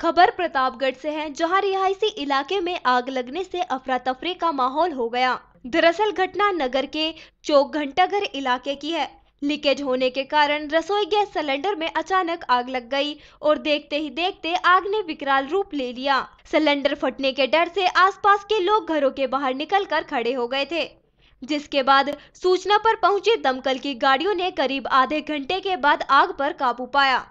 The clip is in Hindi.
खबर प्रतापगढ़ से है जहां रिहायशी इलाके में आग लगने से अफरा तफरी का माहौल हो गया दरअसल घटना नगर के चौक घंटाघर इलाके की है लीकेज होने के कारण रसोई गैस सिलेंडर में अचानक आग लग गई और देखते ही देखते आग ने विकराल रूप ले लिया सिलेंडर फटने के डर से आसपास के लोग घरों के बाहर निकलकर खड़े हो गए थे जिसके बाद सूचना पर पहुंची दमकल की गाड़ियों ने करीब आधे घंटे के बाद आग पर काबू पाया